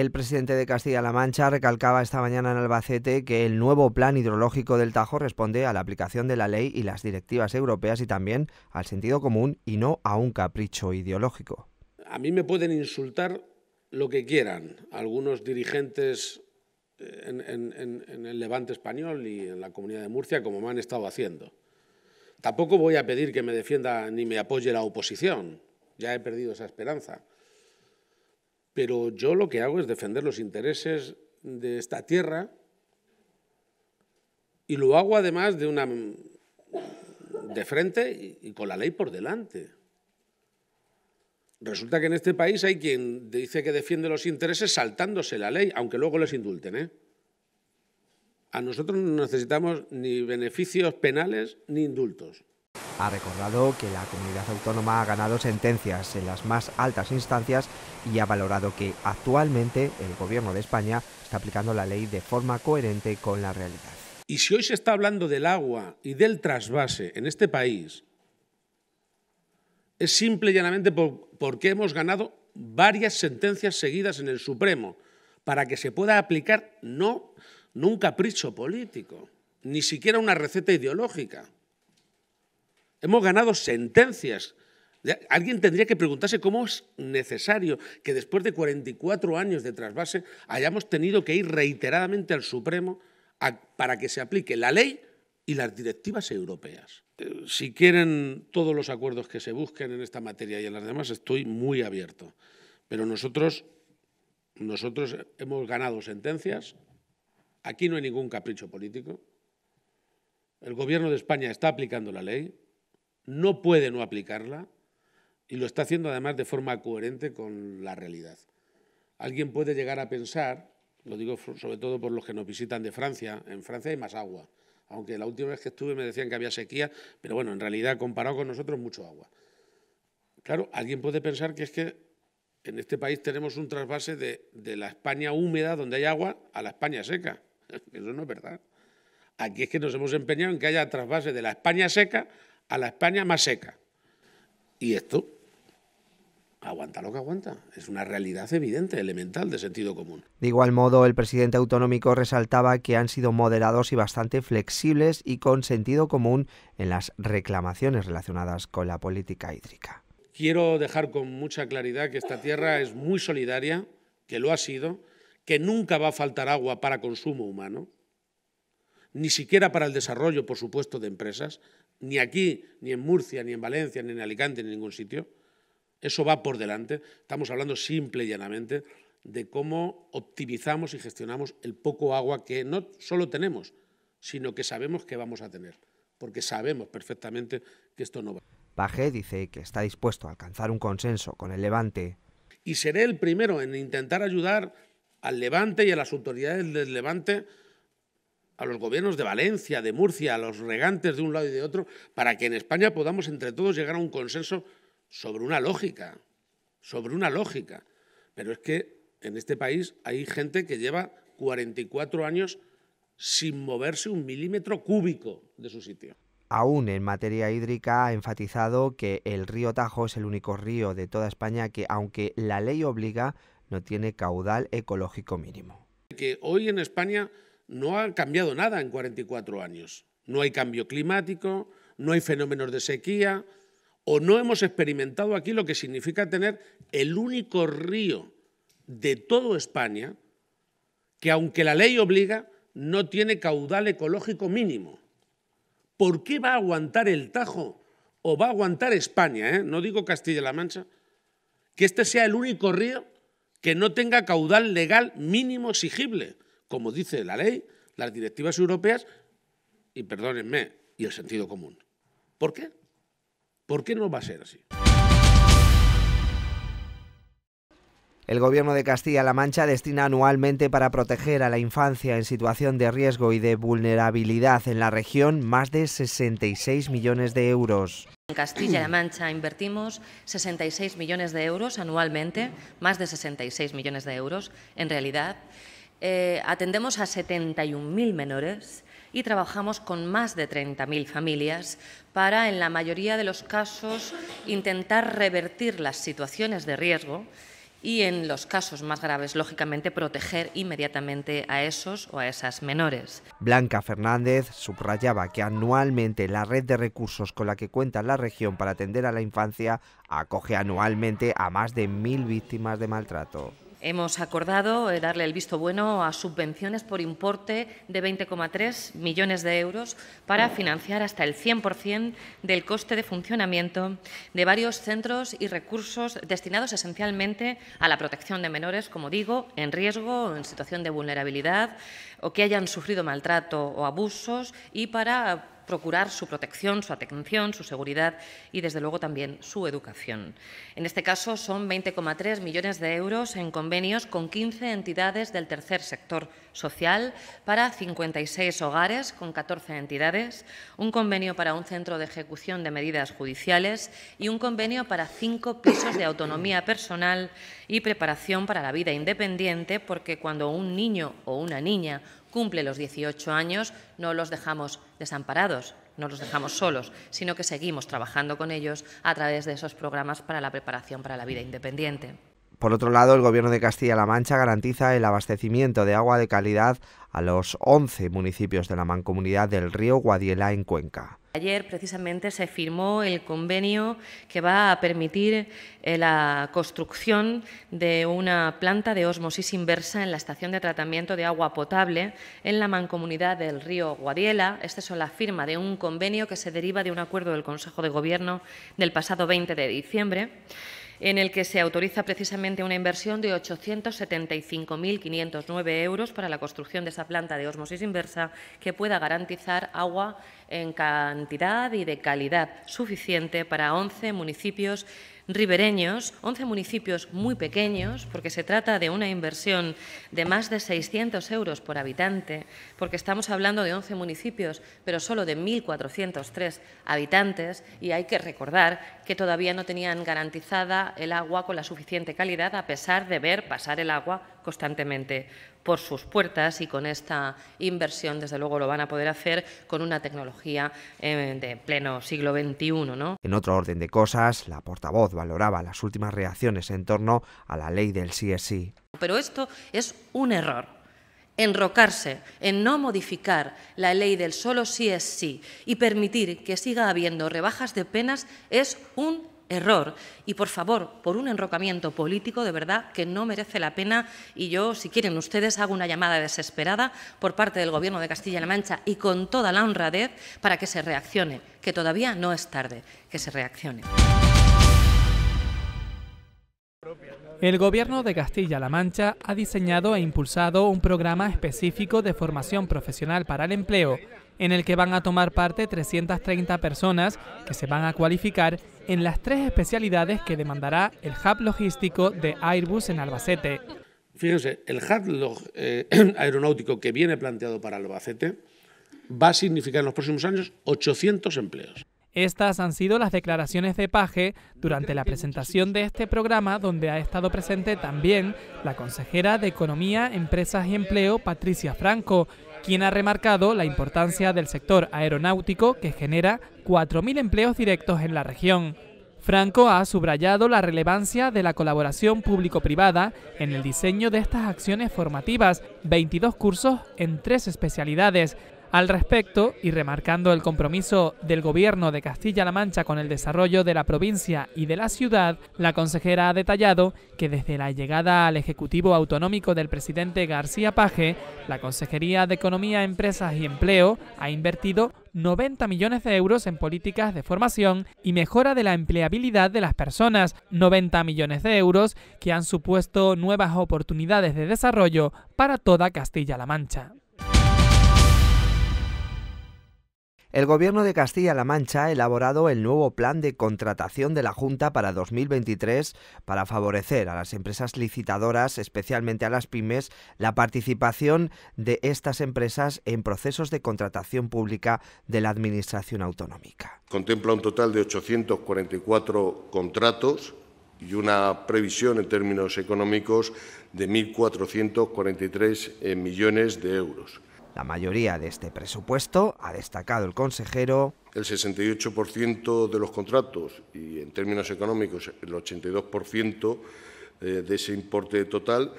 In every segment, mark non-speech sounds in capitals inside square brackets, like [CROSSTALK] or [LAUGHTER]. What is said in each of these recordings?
El presidente de Castilla-La Mancha recalcaba esta mañana en Albacete que el nuevo plan hidrológico del Tajo responde a la aplicación de la ley y las directivas europeas y también al sentido común y no a un capricho ideológico. A mí me pueden insultar lo que quieran algunos dirigentes eh, en, el levante español y en la comunidad de Murcia como me han estado haciendo. Tampoco voy a pedir que me defienda ni me apoye la oposición. Ya he perdido esa esperanza. Pero yo lo que hago es defender los intereses de esta tierra y lo hago además de una de frente y con la ley por delante. Resulta que en este país hay quien dice que defiende los intereses saltándose la ley, aunque luego les indulten. ¿eh? A nosotros no necesitamos ni beneficios penales ni indultos ha recordado que la comunidad autónoma ha ganado sentencias en las más altas instancias y ha valorado que actualmente el gobierno de España está aplicando la ley de forma coherente con la realidad. Y si hoy se está hablando del agua y del trasvase en este país, es simple y llanamente porque hemos ganado varias sentencias seguidas en el Supremo para que se pueda aplicar no un capricho político, ni siquiera una receta ideológica. Hemos ganado sentencias. Alguien tendría que preguntarse cómo es necesario que después de 44 años de trasvase hayamos tenido que ir reiteradamente al Supremo para que se aplique la ley y las directivas europeas. Eh, si quieren todos los acuerdos que se busquen en esta materia y en las demás, estoy muy abierto. Pero nosotros, nosotros hemos ganado sentencias. Aquí no hay ningún capricho político. El Gobierno de España está aplicando la ley no puede no aplicarla y lo está haciendo además de forma coherente con la realidad. Alguien puede llegar a pensar, lo digo sobre todo por los que nos visitan de Francia, en Francia hay más agua, aunque la última vez que estuve me decían que había sequía, pero bueno, en realidad comparado con nosotros mucho agua. Claro, alguien puede pensar que es que en este país tenemos un trasvase de, la España húmeda, donde hay agua, a la España seca. [LAUGHS] Eso no es verdad. Aquí es que nos hemos empeñado en que haya trasvase de la España seca a la España más seca. Y esto aguanta lo que aguanta. Es una realidad evidente, elemental, de sentido común. De igual modo, el presidente autonómico resaltaba que han sido moderados y bastante flexibles y con sentido común en las reclamaciones relacionadas con la política hídrica. Quiero dejar con mucha claridad que esta tierra es muy solidaria, que lo ha sido, que nunca va a faltar agua para consumo humano, ni siquiera para el desarrollo, por supuesto, de empresas, ni aquí, ni en Murcia, ni en Valencia, ni en Alicante, ni en ningún sitio. Eso va por delante. Estamos hablando simple y llanamente de cómo optimizamos y gestionamos el poco agua que no solo tenemos, sino que sabemos que vamos a tener, porque sabemos perfectamente que esto no va. Page dice que está dispuesto a alcanzar un consenso con el Levante. Y seré el primero en intentar ayudar al Levante y a las autoridades del Levante a los gobiernos de Valencia, de Murcia, a los regantes de un lado y de otro, para que en España podamos entre todos llegar a un consenso sobre una lógica, sobre una lógica. Pero es que en este país hay gente que lleva 44 años sin moverse un milímetro cúbico de su sitio. Aún en materia hídrica ha enfatizado que el río Tajo es el único río de toda España que, aunque la ley obliga, no tiene caudal ecológico mínimo. Que hoy en España no ha cambiado nada en 44 años. No hay cambio climático, no hay fenómenos de sequía, o no hemos experimentado aquí lo que significa tener el único río de todo España que, aunque la ley obliga, no tiene caudal ecológico mínimo. ¿Por qué va a aguantar el Tajo o va a aguantar España, eh? no digo Castilla-La Mancha, que este sea el único río que no tenga caudal legal mínimo exigible? como dice la ley, las directivas europeas y, perdónenme, y el sentido común. ¿Por qué? ¿Por qué no va a ser así? El Gobierno de Castilla-La Mancha destina anualmente para proteger a la infancia en situación de riesgo y de vulnerabilidad en la región más de 66 millones de euros. En Castilla-La Mancha invertimos 66 millones de euros anualmente, más de 66 millones de euros en realidad. Eh, atendemos a 71.000 menores y trabajamos con más de 30.000 familias para, en la mayoría de los casos, intentar revertir las situaciones de riesgo y, en los casos más graves, lógicamente, proteger inmediatamente a esos o a esas menores. Blanca Fernández subrayaba que anualmente la red de recursos con la que cuenta la región para atender a la infancia acoge anualmente a más de mil víctimas de maltrato. Hemos acordado eh, darle el visto bueno a subvenciones por importe de 20,3 millones de euros para financiar hasta el 100% del coste de funcionamiento de varios centros y recursos destinados esencialmente a la protección de menores, como digo, en riesgo, o en situación de vulnerabilidad o que hayan sufrido maltrato o abusos y para procurar su protección, su atención, su seguridad y, desde luego, también su educación. En este caso, son 20,3 millones de euros en convenios con 15 entidades del tercer sector social para 56 hogares con 14 entidades, un convenio para un centro de ejecución de medidas judiciales y un convenio para cinco pisos de autonomía personal y preparación para la vida independiente, porque cuando un niño o una niña cumple los 18 años, no los dejamos desamparados, no los dejamos solos, sino que seguimos trabajando con ellos a través de esos programas para la preparación para la vida independiente. Por otro lado, el Gobierno de Castilla-La Mancha garantiza el abastecimiento de agua de calidad a los 11 municipios de la mancomunidad del río Guadiela en Cuenca. Ayer precisamente se firmó el convenio que va a permitir eh, la construcción de una planta de osmosis inversa en la estación de tratamiento de agua potable en la mancomunidad del río Guadiela. Esta es la firma de un convenio que se deriva de un acuerdo del Consejo de Gobierno del pasado 20 de diciembre en el que se autoriza precisamente una inversión de 875.509 euros para la construcción de esa planta de osmosis inversa que pueda garantizar agua en cantidad y de calidad suficiente para 11 municipios ribereños, 11 municipios muy pequeños, porque se trata de una inversión de más de 600 euros por habitante, porque estamos hablando de 11 municipios, pero solo de 1.403 habitantes, y hay que recordar que todavía no tenían garantizada el agua con la suficiente calidad, a pesar de ver pasar el agua constantemente por sus puertas y con esta inversión, desde luego, lo van a poder hacer con una tecnología eh, de pleno siglo XXI. ¿no? En otro orden de cosas, la portavoz valoraba las últimas reacciones en torno a la ley del sí. Pero esto es un error, enrocarse en no modificar la ley del solo sí es sí y permitir que siga habiendo rebajas de penas es un error y, por favor, por un enrocamiento político de verdad que no merece la pena. Y yo, si quieren ustedes, hago una llamada desesperada por parte del Gobierno de Castilla-La Mancha y con toda la honradez para que se reaccione, que todavía no es tarde, que se reaccione. El Gobierno de Castilla-La Mancha ha diseñado e impulsado un programa específico de formación profesional para el empleo en el que van a tomar parte 330 personas que se van a cualificar en las tres especialidades que demandará el hub logístico de Airbus en Albacete. Fíjense, el hub eh, [CLEARS THROAT] aeronáutico que viene planteado para Albacete va a significar en los próximos años 800 empleos. Estas han sido las declaraciones de Paje durante la presentación de este programa donde ha estado presente también la consejera de Economía, Empresas y Empleo, Patricia Franco, quien ha remarcado la importancia del sector aeronáutico que genera 4.000 empleos directos en la región. Franco ha subrayado la relevancia de la colaboración público-privada en el diseño de estas acciones formativas, 22 cursos en tres especialidades, al respecto, y remarcando el compromiso del Gobierno de Castilla-La Mancha con el desarrollo de la provincia y de la ciudad, la consejera ha detallado que desde la llegada al Ejecutivo Autonómico del presidente García Paje, la Consejería de Economía, Empresas y Empleo ha invertido 90 millones de euros en políticas de formación y mejora de la empleabilidad de las personas, 90 millones de euros que han supuesto nuevas oportunidades de desarrollo para toda Castilla-La Mancha. El Gobierno de Castilla-La Mancha ha elaborado el nuevo plan de contratación de la Junta para 2023 para favorecer a las empresas licitadoras, especialmente a las pymes, la participación de estas empresas en procesos de contratación pública de la Administración autonómica. Contempla un total de 844 contratos y una previsión en términos económicos de 1.443 eh, millones de euros la mayoría de este presupuesto, ha destacado el consejero. El 68% de los contratos y en términos económicos el 82% eh, de ese importe total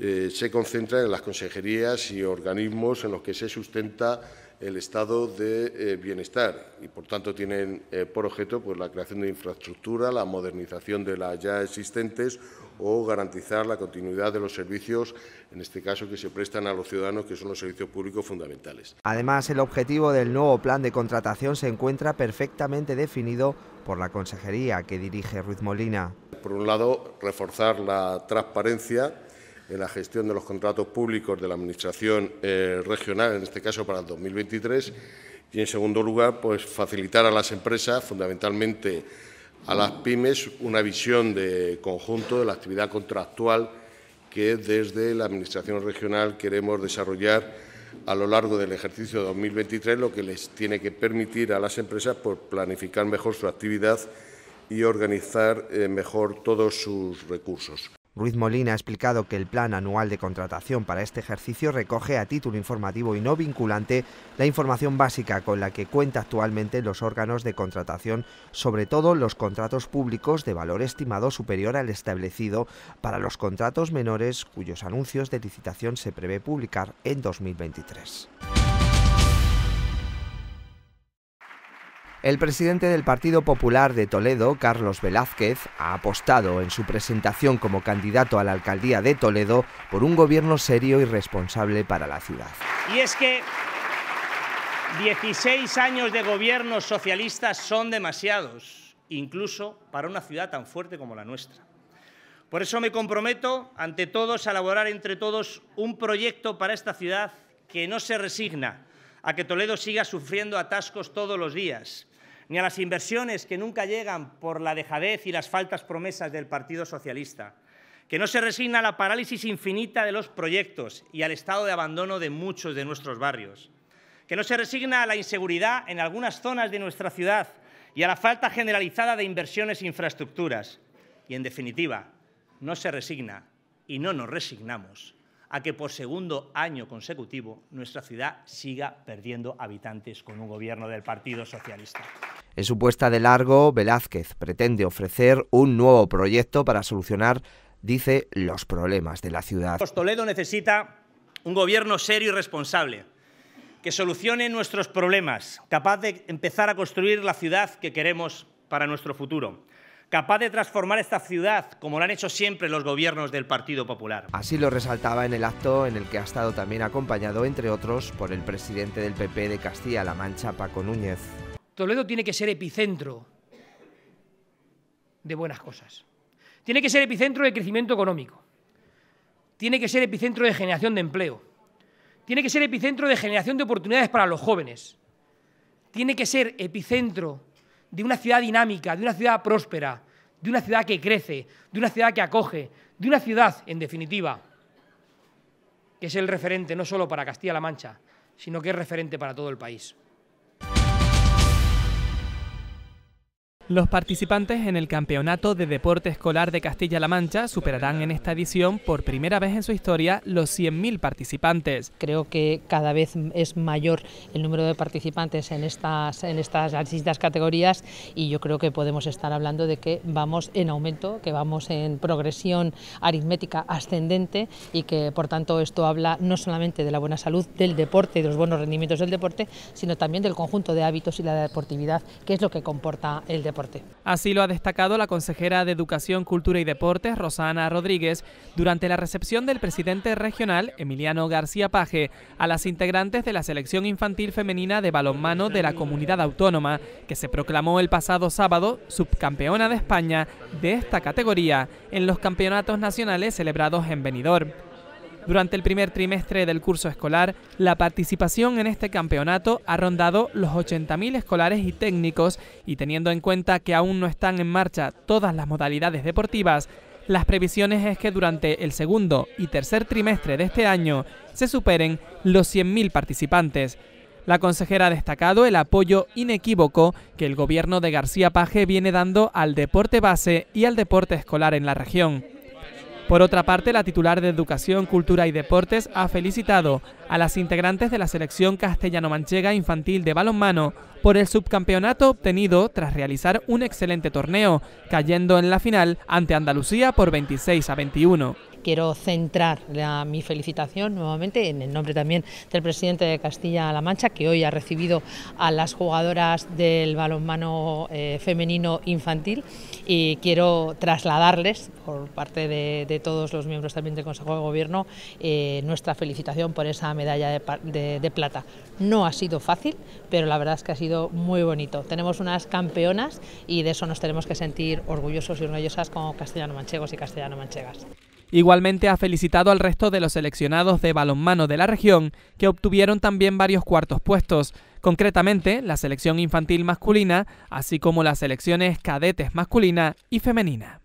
eh, se concentra en las consejerías y organismos en los que se sustenta el estado de eh, bienestar y, por tanto, tienen eh, por objeto pues, la creación de infraestructura, la modernización de las ya existentes o garantizar la continuidad de los servicios, en este caso, que se prestan a los ciudadanos, que son los servicios públicos fundamentales. Además, el objetivo del nuevo plan de contratación se encuentra perfectamente definido por la consejería que dirige Ruiz Molina. Por un lado, reforzar la transparencia en la gestión de los contratos públicos de la Administración eh, regional, en este caso para el 2023, y, en segundo lugar, pues facilitar a las empresas, fundamentalmente a las pymes, una visión de conjunto de la actividad contractual que desde la Administración regional queremos desarrollar a lo largo del ejercicio 2023, lo que les tiene que permitir a las empresas pues, planificar mejor su actividad y organizar eh, mejor todos sus recursos. Ruiz Molina ha explicado que el plan anual de contratación para este ejercicio recoge a título informativo y no vinculante la información básica con la que cuenta actualmente los órganos de contratación, sobre todo los contratos públicos de valor estimado superior al establecido para los contratos menores cuyos anuncios de licitación se prevé publicar en 2023. El presidente del Partido Popular de Toledo, Carlos Velázquez, ha apostado en su presentación como candidato a la alcaldía de Toledo por un gobierno serio y responsable para la ciudad. Y es que 16 años de gobierno socialista son demasiados, incluso para una ciudad tan fuerte como la nuestra. Por eso me comprometo, ante todos, a elaborar entre todos un proyecto para esta ciudad que no se resigna a que Toledo siga sufriendo atascos todos los días, ni a las inversiones que nunca llegan por la dejadez y las faltas promesas del Partido Socialista, que no se resigna a la parálisis infinita de los proyectos y al estado de abandono de muchos de nuestros barrios, que no se resigna a la inseguridad en algunas zonas de nuestra ciudad y a la falta generalizada de inversiones e infraestructuras. Y, en definitiva, no se resigna y no nos resignamos a que por segundo año consecutivo nuestra ciudad siga perdiendo habitantes con un gobierno del Partido Socialista. En su puesta de largo, Velázquez pretende ofrecer un nuevo proyecto para solucionar, dice, los problemas de la ciudad. Toledo necesita un gobierno serio y responsable, que solucione nuestros problemas, capaz de empezar a construir la ciudad que queremos para nuestro futuro capaz de transformar esta ciudad como lo han hecho siempre los gobiernos del Partido Popular. Así lo resaltaba en el acto en el que ha estado también acompañado, entre otros, por el presidente del PP de Castilla-La Mancha, Paco Núñez. Toledo tiene que ser epicentro de buenas cosas. Tiene que ser epicentro de crecimiento económico. Tiene que ser epicentro de generación de empleo. Tiene que ser epicentro de generación de oportunidades para los jóvenes. Tiene que ser epicentro de una ciudad dinámica, de una ciudad próspera, de una ciudad que crece, de una ciudad que acoge, de una ciudad, en definitiva, que es el referente no solo para Castilla-La Mancha, sino que es referente para todo el país. Los participantes en el Campeonato de Deporte Escolar de Castilla-La Mancha superarán en esta edición por primera vez en su historia los 100.000 participantes. Creo que cada vez es mayor el número de participantes en estas, en estas distintas categorías y yo creo que podemos estar hablando de que vamos en aumento, que vamos en progresión aritmética ascendente y que por tanto esto habla no solamente de la buena salud del deporte y de los buenos rendimientos del deporte, sino también del conjunto de hábitos y la deportividad, que es lo que comporta el deporte Así lo ha destacado la consejera de Educación, Cultura y Deportes, Rosana Rodríguez, durante la recepción del presidente regional, Emiliano García Paje, a las integrantes de la selección infantil femenina de balonmano de la comunidad autónoma, que se proclamó el pasado sábado subcampeona de España de esta categoría en los campeonatos nacionales celebrados en Benidorm. Durante el primer trimestre del curso escolar, la participación en este campeonato ha rondado los 80.000 escolares y técnicos y teniendo en cuenta que aún no están en marcha todas las modalidades deportivas, las previsiones es que durante el segundo y tercer trimestre de este año se superen los 100.000 participantes. La consejera ha destacado el apoyo inequívoco que el gobierno de García Paje viene dando al deporte base y al deporte escolar en la región. Por otra parte, la titular de Educación, Cultura y Deportes ha felicitado a las integrantes de la selección castellano-manchega infantil de balonmano por el subcampeonato obtenido tras realizar un excelente torneo, cayendo en la final ante Andalucía por 26 a 21 quiero centrar mi felicitación nuevamente en el nombre también del presidente de Castilla-La Mancha, que hoy ha recibido a las jugadoras del balonmano eh, femenino infantil y quiero trasladarles por parte de, todos los miembros también del Consejo de Gobierno eh, nuestra felicitación por esa medalla de, de plata. No ha sido fácil, pero la verdad es que ha sido muy bonito. Tenemos unas campeonas y de eso nos tenemos que sentir orgullosos y orgullosas como castellano-manchegos y castellano-manchegas. Igualmente ha felicitado al resto de los seleccionados de balonmano de la región, que obtuvieron también varios cuartos puestos, concretamente la selección infantil masculina, así como las selecciones cadetes masculina y femenina.